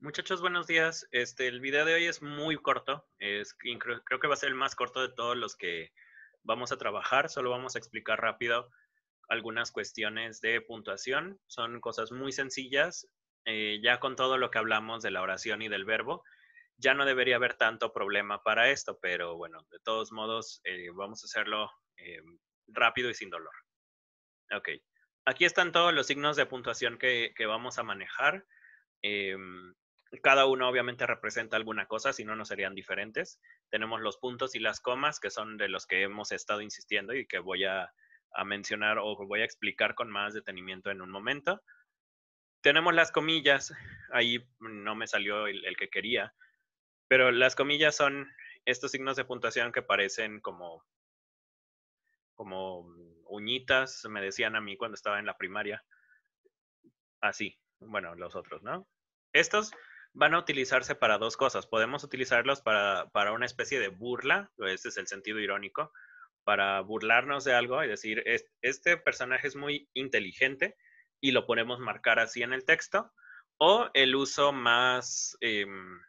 Muchachos, buenos días. Este, el video de hoy es muy corto. Es, creo que va a ser el más corto de todos los que vamos a trabajar. Solo vamos a explicar rápido algunas cuestiones de puntuación. Son cosas muy sencillas. Eh, ya con todo lo que hablamos de la oración y del verbo, ya no debería haber tanto problema para esto, pero bueno, de todos modos, eh, vamos a hacerlo eh, rápido y sin dolor. Ok. Aquí están todos los signos de puntuación que, vamos a manejar. Em, cada uno obviamente representa alguna cosa, si no, no serían diferentes. Tenemos los puntos y las comas, que son de los que hemos estado insistiendo y que voy a, mencionar o voy a explicar con más detenimiento en un momento. Tenemos las comillas, ahí no me salió el, el que quería, pero las comillas son estos signos de puntuación que parecen como, como uñitas, me decían a mí cuando estaba en la primaria. Así, bueno, los otros, ¿no? Estos van a utilizarse para dos cosas. Podemos utilizarlos para, una especie de burla, ese es el sentido irónico, para burlarnos de algo y decir, este personaje es muy inteligente y lo ponemos marcar así en el texto, o el uso más em,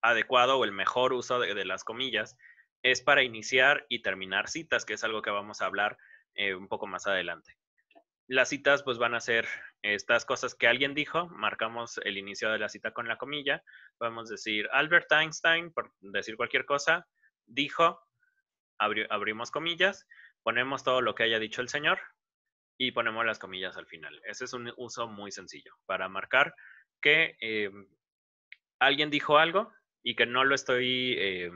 adecuado o el mejor uso de, las comillas es para iniciar y terminar citas, que es algo que vamos a hablar eh, un poco más adelante. Las citas pues van a ser estas cosas que alguien dijo, marcamos el inicio de la cita con la comilla, podemos decir Albert Einstein, por decir cualquier cosa, dijo, abrimos comillas, ponemos todo lo que haya dicho el señor y ponemos las comillas al final. Ese es un uso muy sencillo para marcar que eh, alguien dijo algo y que no lo estoy eh,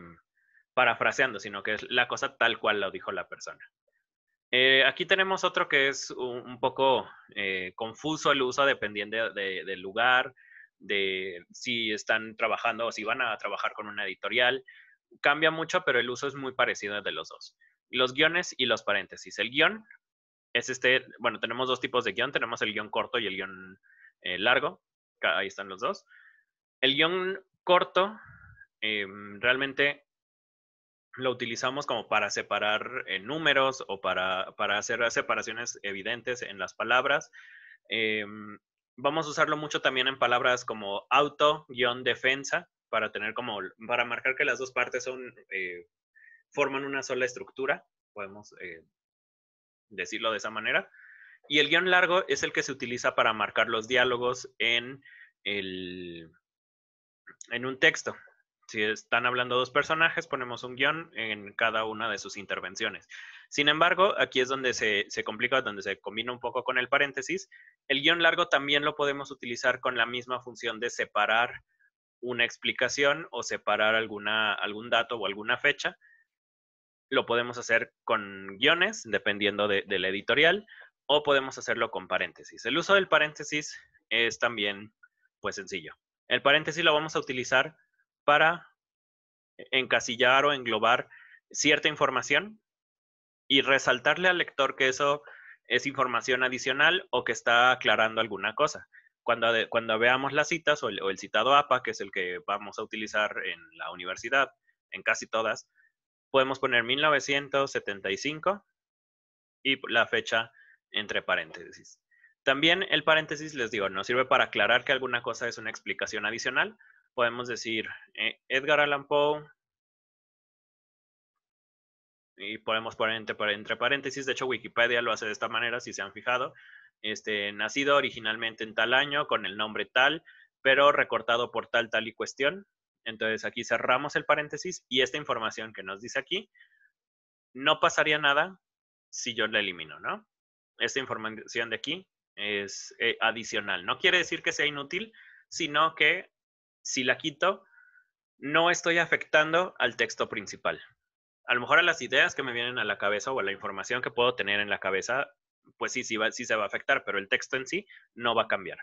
parafraseando, sino que es la cosa tal cual lo dijo la persona. Eh, aquí tenemos otro que es un, poco eh, confuso el uso dependiendo del lugar, de si están trabajando o si van a trabajar con una editorial. Cambia mucho, pero el uso es muy parecido de los dos. Los guiones y los paréntesis. El guión es este, bueno, tenemos dos tipos de guión. Tenemos el guión corto y el guión eh, largo. Ahí están los dos. El guión corto em, realmente lo utilizamos como para separar eh, números o para, para, hacer separaciones evidentes en las palabras. Em, vamos a usarlo mucho también en palabras como auto-defensa para tener como, para marcar que las dos partes son, eh, forman una sola estructura, podemos eh, decirlo de esa manera. Y el guión largo es el que se utiliza para marcar los diálogos en, en un texto. Si están hablando dos personajes, ponemos un guión en cada una de sus intervenciones. Sin embargo, aquí es donde se, complica, donde se combina un poco con el paréntesis. El guión largo también lo podemos utilizar con la misma función de separar una explicación o separar alguna, algún dato o alguna fecha. Lo podemos hacer con guiones, dependiendo de, la editorial, o podemos hacerlo con paréntesis. El uso del paréntesis es también, pues, sencillo. El paréntesis lo vamos a utilizar para encasillar o englobar cierta información y resaltarle al lector que eso es información adicional o que está aclarando alguna cosa. Cuando, cuando veamos las citas o el, o el, citado APA, que es el que vamos a utilizar en la universidad, en casi todas, podemos poner 1975 y la fecha entre paréntesis. También el paréntesis, les digo, nos sirve para aclarar que alguna cosa es una explicación adicional podemos decir eh, Edgar Allan Poe, y podemos poner entre, paréntesis, de hecho Wikipedia lo hace de esta manera, si se han fijado, este, nacido originalmente en tal año, con el nombre tal, pero recortado por tal, tal y cuestión. Entonces aquí cerramos el paréntesis y esta información que nos dice aquí, no pasaría nada si yo la elimino, ¿no? Esta información de aquí es eh, adicional. No quiere decir que sea inútil, sino que si la quito, no estoy afectando al texto principal. A lo mejor a las ideas que me vienen a la cabeza o a la información que puedo tener en la cabeza, pues sí, sí, se va a afectar, pero el texto en sí no va a cambiar.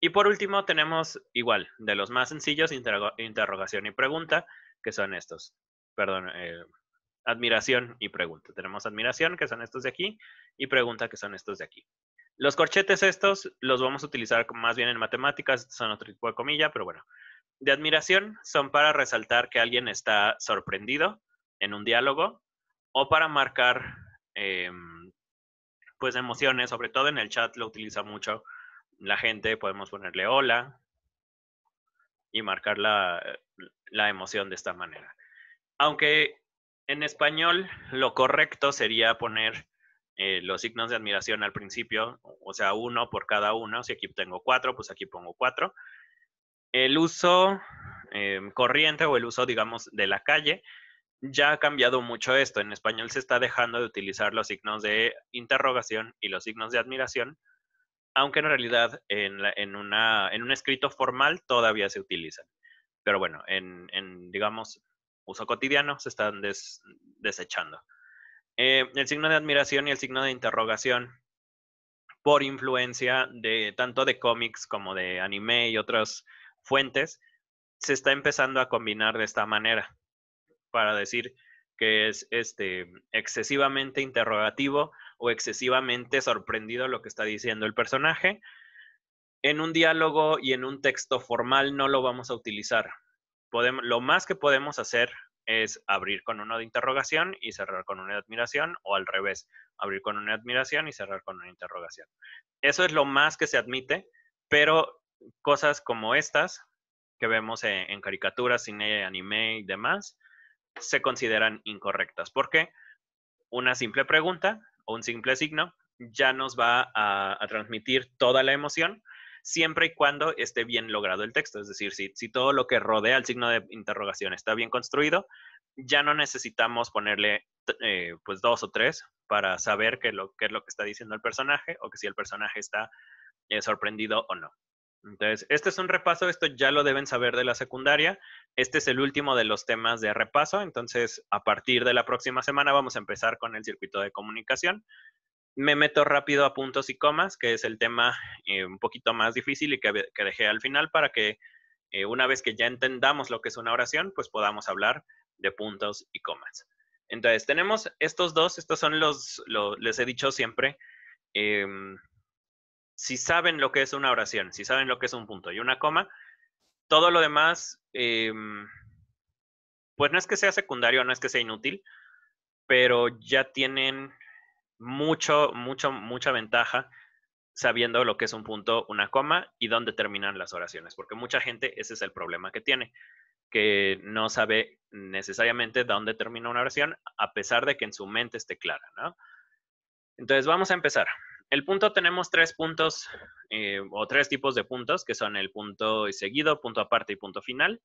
Y por último tenemos igual, de los más sencillos, interrogación y pregunta, que son estos. Perdón, eh, admiración y pregunta. Tenemos admiración, que son estos de aquí, y pregunta, que son estos de aquí. Los corchetes estos los vamos a utilizar más bien en matemáticas, son otro tipo de comilla, pero bueno. De admiración son para resaltar que alguien está sorprendido en un diálogo o para marcar em, pues emociones, sobre todo en el chat lo utiliza mucho la gente, podemos ponerle hola y marcar la, la emoción de esta manera. Aunque en español lo correcto sería poner eh, los signos de admiración al principio, o sea, uno por cada uno. Si aquí tengo cuatro, pues aquí pongo cuatro. El uso em, corriente o el uso, digamos, de la calle, ya ha cambiado mucho esto. En español se está dejando de utilizar los signos de interrogación y los signos de admiración, aunque en realidad en, en, un escrito formal todavía se utilizan. Pero bueno, en, digamos, uso cotidiano se están desechando. Eh, el signo de admiración y el signo de interrogación por influencia de tanto de cómics como de anime y otras fuentes, se está empezando a combinar de esta manera para decir que es este excesivamente interrogativo o excesivamente sorprendido lo que está diciendo el personaje. En un diálogo y en un texto formal no lo vamos a utilizar. Podemos, lo más que podemos hacer es abrir con uno de interrogación y cerrar con una de admiración o al revés, abrir con una de admiración y cerrar con una interrogación. Eso es lo más que se admite, pero cosas como estas que vemos e, en, caricaturas, cine, anime y demás, se consideran incorrectas porque una simple pregunta o un simple signo ya nos va a transmitir toda la emoción siempre y cuando esté bien logrado el texto. Es decir, si, todo lo que rodea el signo de interrogación está bien construido, ya no necesitamos ponerle eh, pues dos o tres para saber qué, lo, es lo que está diciendo el personaje o que si el personaje está eh, sorprendido o no. Entonces, este es un repaso, esto ya lo deben saber de la secundaria. Este es el último de los temas de repaso, entonces a partir de la próxima semana vamos a empezar con el circuito de comunicación me meto rápido a puntos y comas, que es el tema eh, un poquito más difícil y que, dejé al final para que eh, una vez que ya entendamos lo que es una oración, pues podamos hablar de puntos y comas. Entonces, tenemos estos dos, estos son los, les he dicho siempre, em, si saben lo que es una oración, si saben lo que es un punto y una coma, todo lo demás, em, pues no es que sea secundario, no es que sea inútil, pero ya tienen mucho, mucho, mucha ventaja sabiendo lo que es un punto, una coma y dónde terminan las oraciones, porque mucha gente ese es el problema que tiene, que no sabe necesariamente dónde termina una oración, a pesar de que en su mente esté clara, ¿no? Entonces vamos a empezar. El punto tenemos tres puntos eh, o tres tipos de puntos, que son el punto y seguido, punto aparte y punto final.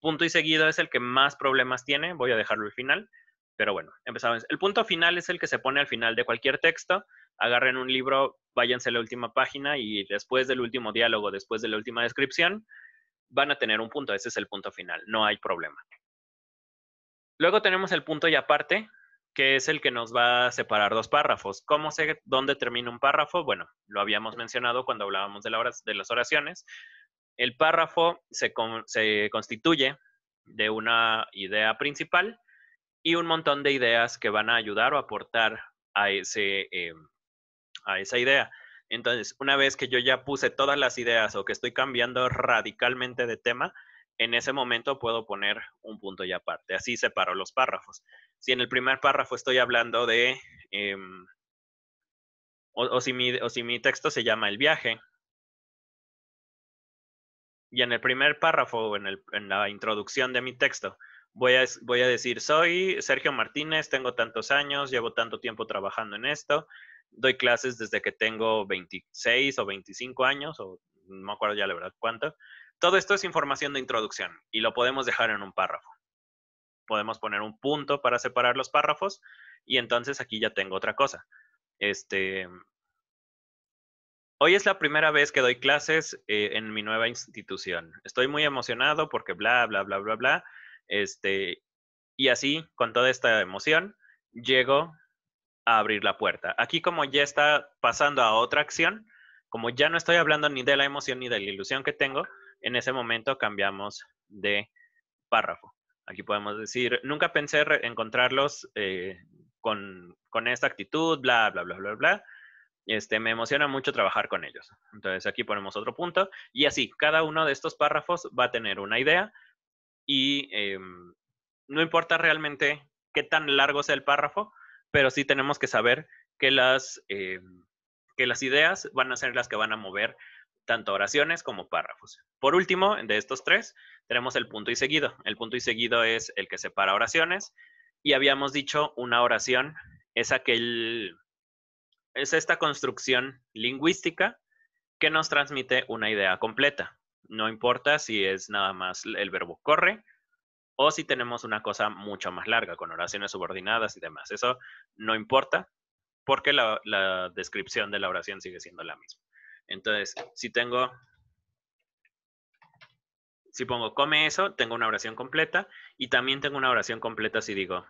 Punto y seguido es el que más problemas tiene, voy a dejarlo al final. Pero bueno, empezamos. El punto final es el que se pone al final de cualquier texto. Agarren un libro, váyanse a la última página y después del último diálogo, después de la última descripción, van a tener un punto. Ese es el punto final. No hay problema. Luego tenemos el punto y aparte, que es el que nos va a separar dos párrafos. ¿Cómo sé dónde termina un párrafo? Bueno, lo habíamos mencionado cuando hablábamos de, la de las oraciones. El párrafo se, se constituye de una idea principal y un montón de ideas que van a ayudar o aportar a, ese, eh, a esa idea. Entonces, una vez que yo ya puse todas las ideas o que estoy cambiando radicalmente de tema, en ese momento puedo poner un punto y aparte. Así separo los párrafos. Si en el primer párrafo estoy hablando de, em, o, si mi, o si mi texto se llama El viaje, y en el primer párrafo o en la introducción de mi texto voy a, voy a decir, soy Sergio Martínez, tengo tantos años, llevo tanto tiempo trabajando en esto, doy clases desde que tengo 26 o 25 años, o no me acuerdo ya la verdad cuánto. Todo esto es información de introducción y lo podemos dejar en un párrafo. Podemos poner un punto para separar los párrafos y entonces aquí ya tengo otra cosa. Este, Hoy es la primera vez que doy clases eh, en mi nueva institución. Estoy muy emocionado porque bla, bla, bla, bla, bla. Este, y así, con toda esta emoción, llego a abrir la puerta. Aquí como ya está pasando a otra acción, como ya no estoy hablando ni de la emoción ni de la ilusión que tengo, en ese momento cambiamos de párrafo. Aquí podemos decir, nunca pensé encontrarlos eh, con, con, esta actitud, bla, bla, bla, bla, bla. Este, me emociona mucho trabajar con ellos. Entonces aquí ponemos otro punto y así, cada uno de estos párrafos va a tener una idea y em, no importa realmente qué tan largo sea el párrafo, pero sí tenemos que saber que las, em, que las ideas van a ser las que van a mover tanto oraciones como párrafos. Por último, de estos tres, tenemos el punto y seguido. El punto y seguido es el que separa oraciones y habíamos dicho una oración es aquel es esta construcción lingüística que nos transmite una idea completa. No importa si es nada más el verbo corre o si tenemos una cosa mucho más larga con oraciones subordinadas y demás. Eso no importa porque la, descripción de la oración sigue siendo la misma. Entonces, si tengo si pongo come eso, tengo una oración completa y también tengo una oración completa si digo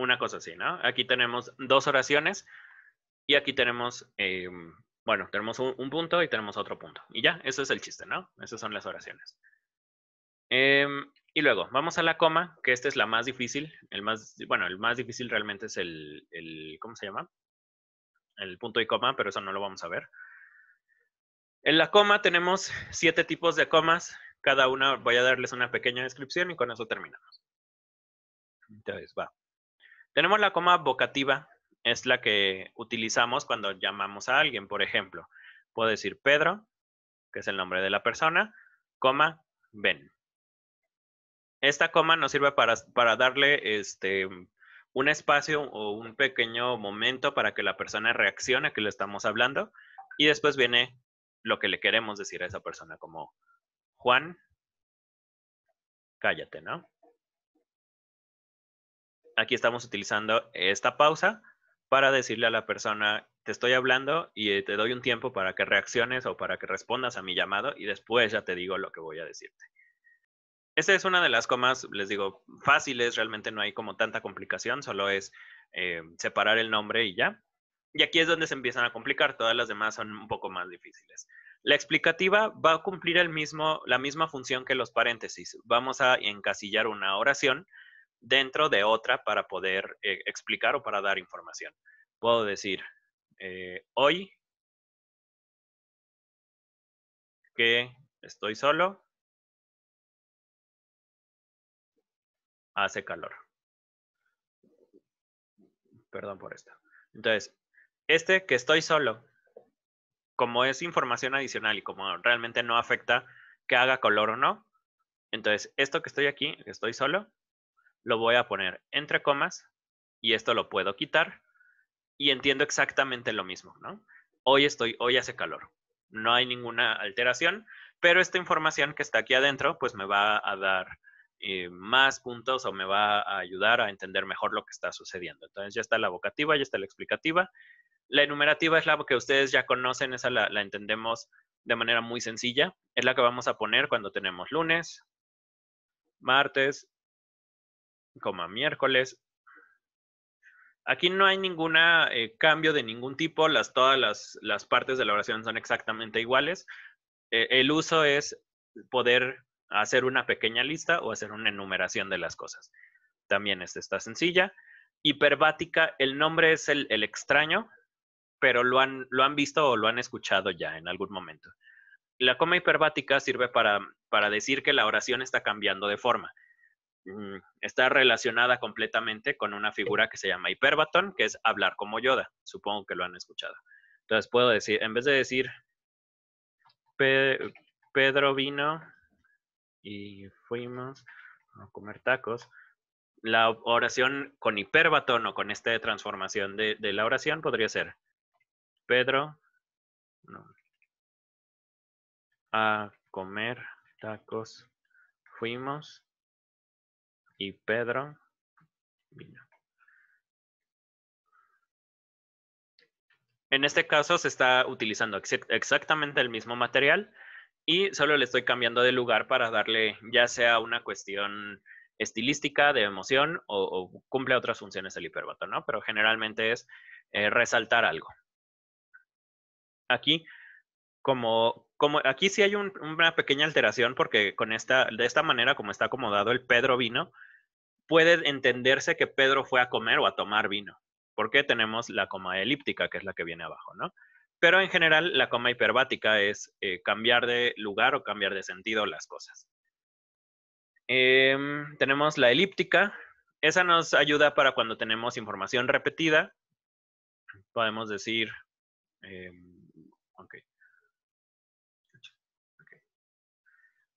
una cosa así, ¿no? Aquí tenemos dos oraciones y aquí tenemos, em, bueno, tenemos un, punto y tenemos otro punto. Y ya, ese es el chiste, ¿no? Esas son las oraciones. Em, y luego, vamos a la coma, que esta es la más difícil. El más, bueno, el más difícil realmente es el, el ¿cómo se llama? El punto y coma, pero eso no lo vamos a ver. En la coma tenemos siete tipos de comas. Cada una voy a darles una pequeña descripción y con eso terminamos. Entonces, va. Tenemos la coma vocativa, es la que utilizamos cuando llamamos a alguien, por ejemplo. Puedo decir Pedro, que es el nombre de la persona, coma, ven. Esta coma nos sirve para, darle este, un espacio o un pequeño momento para que la persona reaccione a que le estamos hablando y después viene lo que le queremos decir a esa persona, como Juan, cállate, ¿no? Aquí estamos utilizando esta pausa para decirle a la persona, te estoy hablando y te doy un tiempo para que reacciones o para que respondas a mi llamado y después ya te digo lo que voy a decirte. Esta es una de las comas, les digo, fáciles, realmente no hay como tanta complicación, solo es eh, separar el nombre y ya. Y aquí es donde se empiezan a complicar, todas las demás son un poco más difíciles. La explicativa va a cumplir el mismo, la misma función que los paréntesis. Vamos a encasillar una oración dentro de otra para poder eh, explicar o para dar información. Puedo decir, eh, hoy que estoy solo, hace calor. Perdón por esto. Entonces, este que estoy solo, como es información adicional y como realmente no afecta que haga color o no, entonces esto que estoy aquí, que estoy solo, lo voy a poner entre comas y esto lo puedo quitar y entiendo exactamente lo mismo, ¿no? Hoy estoy, hoy hace calor, no hay ninguna alteración, pero esta información que está aquí adentro, pues me va a dar eh, más puntos o me va a ayudar a entender mejor lo que está sucediendo. Entonces ya está la vocativa, ya está la explicativa. La enumerativa es la que ustedes ya conocen, esa la entendemos de manera muy sencilla. Es la que vamos a poner cuando tenemos lunes, martes, coma miércoles. Aquí no hay ningún eh, cambio de ningún tipo, las, todas las, partes de la oración son exactamente iguales. E, el uso es poder hacer una pequeña lista o hacer una enumeración de las cosas. También esta está sencilla. Hiperbática, el nombre es el, extraño, pero lo han, lo han visto o lo han escuchado ya en algún momento. La coma hiperbática sirve para decir que la oración está cambiando de forma está relacionada completamente con una figura que se llama hiperbatón, que es hablar como Yoda. Supongo que lo han escuchado. Entonces puedo decir, en vez de decir Pedro vino y fuimos a comer tacos, la oración con hiperbatón o con esta transformación de, de la oración podría ser Pedro a comer tacos fuimos y Pedro vino. En este caso se está utilizando exactamente el mismo material y solo le estoy cambiando de lugar para darle ya sea una cuestión estilística, de emoción o, cumple otras funciones el hiperbato, ¿no? Pero generalmente es eh, resaltar algo. Aquí, como, como aquí sí hay una pequeña alteración porque con esta, de esta manera como está acomodado el Pedro vino, puede entenderse que Pedro fue a comer o a tomar vino, porque tenemos la coma elíptica, que es la que viene abajo, ¿no? Pero en general la coma hiperbática es eh, cambiar de lugar o cambiar de sentido las cosas. Em, tenemos la elíptica, esa nos ayuda para cuando tenemos información repetida. Podemos decir, em, ¿ok?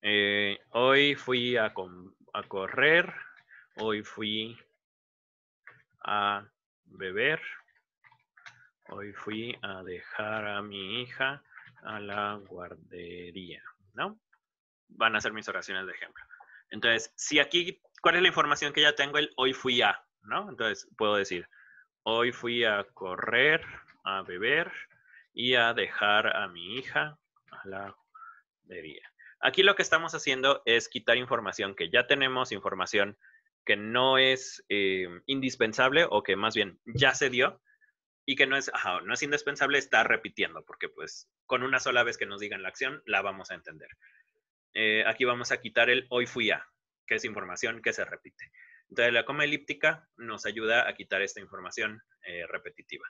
Eh, hoy fui a, correr Hoy fui a beber. Hoy fui a dejar a mi hija a la guardería, ¿no? Van a ser mis oraciones de ejemplo. Entonces, si aquí, ¿cuál es la información que ya tengo? El hoy fui a, ¿no? Entonces, puedo decir, hoy fui a correr, a beber y a dejar a mi hija a la guardería. Aquí lo que estamos haciendo es quitar información que ya tenemos, información que no es eh, indispensable o que más bien ya se dio y que no es, no es indispensable estar repitiendo, porque pues con una sola vez que nos digan la acción la vamos a entender. Eh, aquí vamos a quitar el hoy fui a, que es información que se repite. Entonces la coma elíptica nos ayuda a quitar esta información eh, repetitiva.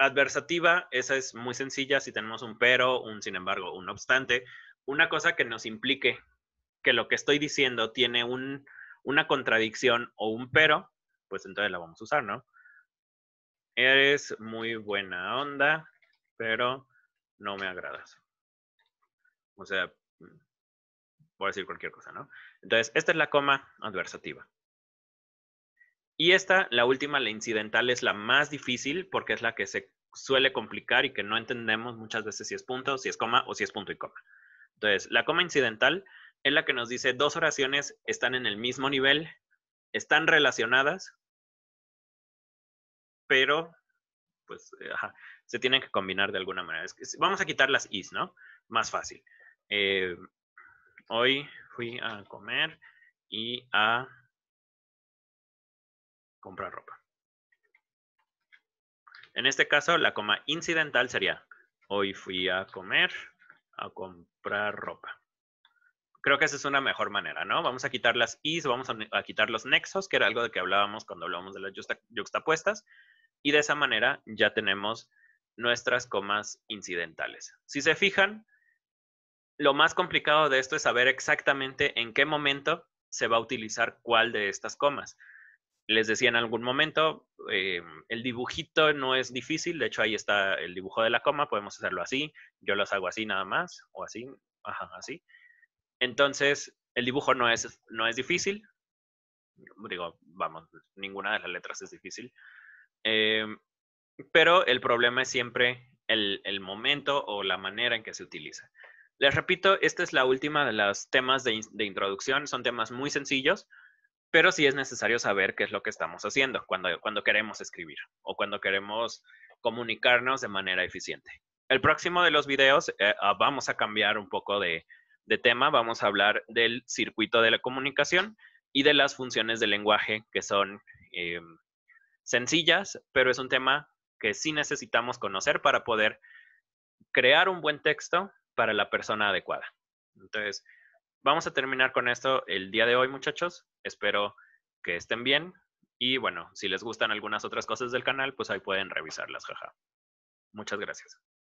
Adversativa, esa es muy sencilla, si tenemos un pero, un sin embargo, un obstante, una cosa que nos implique que lo que estoy diciendo tiene un, una contradicción o un pero, pues entonces la vamos a usar, ¿no? Eres muy buena onda, pero no me agradas. O sea, mm, voy a decir cualquier cosa, ¿no? Entonces, esta es la coma adversativa. Y esta, la última, la incidental, es la más difícil porque es la que se suele complicar y que no entendemos muchas veces si es punto, si es coma o si es punto y coma. Entonces, la coma incidental es la que nos dice dos oraciones están en el mismo nivel, están relacionadas, pero pues eh, se tienen que combinar de alguna manera. vamos a quitar las is, ¿no? Más fácil. Eh, hoy fui a comer y a comprar ropa. En este caso, la coma incidental sería, hoy fui a comer, a comprar ropa creo que esa es una mejor manera, ¿no? Vamos a quitar las is, vamos a, quitar los nexos, que era algo de que hablábamos cuando hablábamos de las yuxtapuestas, y de esa manera ya tenemos nuestras comas incidentales. Si se fijan, lo más complicado de esto es saber exactamente en qué momento se va a utilizar cuál de estas comas. Les decía en algún momento, eh, el dibujito no es difícil, de hecho ahí está el dibujo de la coma, podemos hacerlo así, yo los hago así nada más, o así, ajá, así. Entonces, el dibujo no es, no es difícil. Digo, vamos, ninguna de las letras es difícil. Eh, pero el problema es siempre el, momento o la manera en que se utiliza. Les repito, esta es la última de los temas de, introducción. Son temas muy sencillos, pero sí es necesario saber qué es lo que estamos haciendo cuando, cuando queremos escribir o cuando queremos comunicarnos de manera eficiente. El próximo de los videos eh, ah, vamos a cambiar un poco de, de tema vamos a hablar del circuito de la comunicación y de las funciones del lenguaje que son eh, sencillas, pero es un tema que sí necesitamos conocer para poder crear un buen texto para la persona adecuada. Entonces, vamos a terminar con esto el día de hoy, muchachos. Espero que estén bien. Y bueno, si les gustan algunas otras cosas del canal, pues ahí pueden revisarlas, jaja. Muchas gracias.